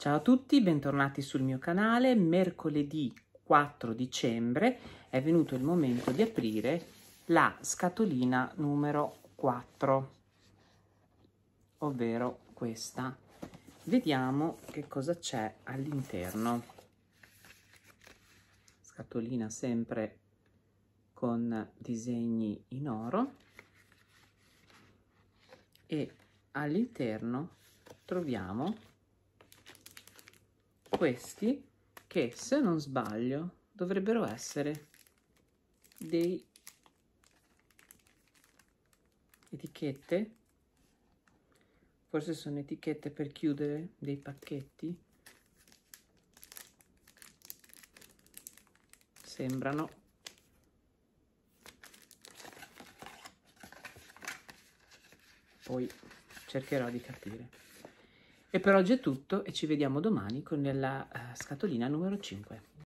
Ciao a tutti, bentornati sul mio canale. Mercoledì 4 dicembre è venuto il momento di aprire la scatolina numero 4, ovvero questa. Vediamo che cosa c'è all'interno. Scatolina sempre con disegni in oro e all'interno troviamo questi che se non sbaglio dovrebbero essere dei etichette forse sono etichette per chiudere dei pacchetti sembrano poi cercherò di capire e per oggi è tutto e ci vediamo domani con la eh, scatolina numero 5.